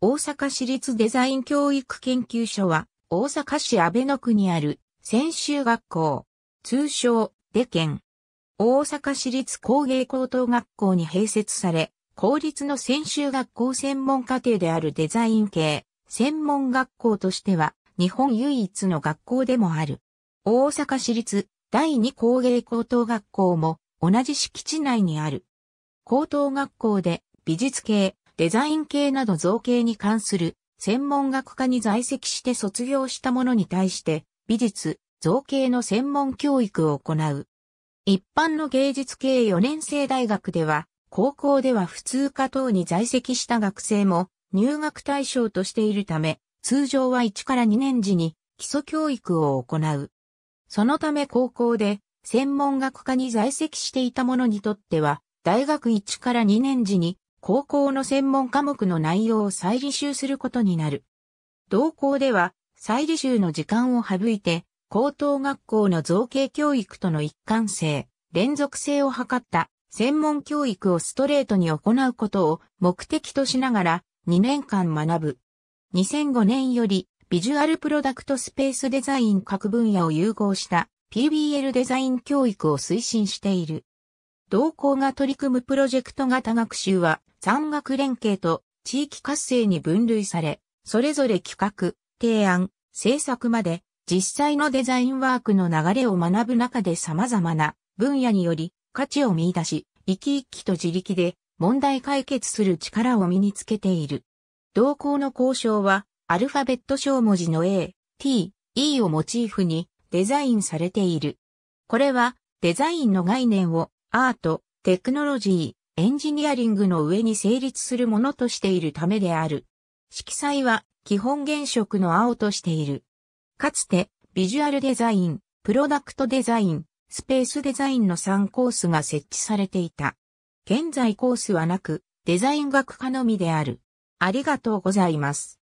大阪市立デザイン教育研究所は、大阪市安倍野区にある専修学校、通称、デケン。大阪市立工芸高等学校に併設され、公立の専修学校専門課程であるデザイン系、専門学校としては、日本唯一の学校でもある。大阪市立第二工芸高等学校も同じ敷地内にある。高等学校で美術系、デザイン系など造形に関する専門学科に在籍して卒業した者に対して美術、造形の専門教育を行う。一般の芸術系4年生大学では、高校では普通科等に在籍した学生も入学対象としているため、通常は1から2年時に基礎教育を行う。そのため高校で専門学科に在籍していた者にとっては、大学1から2年時に高校の専門科目の内容を再履修することになる。同校では、再履修の時間を省いて、高等学校の造形教育との一貫性、連続性を図った専門教育をストレートに行うことを目的としながら2年間学ぶ。2005年よりビジュアルプロダクトスペースデザイン各分野を融合した PBL デザイン教育を推進している。同校が取り組むプロジェクト型学習は山岳連携と地域活性に分類され、それぞれ企画、提案、制作まで実際のデザインワークの流れを学ぶ中で様々な分野により価値を見出し、生き生きと自力で問題解決する力を身につけている。同行の交渉はアルファベット小文字の A、T、E をモチーフにデザインされている。これはデザインの概念をアート、テクノロジー、エンジニアリングの上に成立するものとしているためである。色彩は基本原色の青としている。かつて、ビジュアルデザイン、プロダクトデザイン、スペースデザインの3コースが設置されていた。現在コースはなく、デザイン学科のみである。ありがとうございます。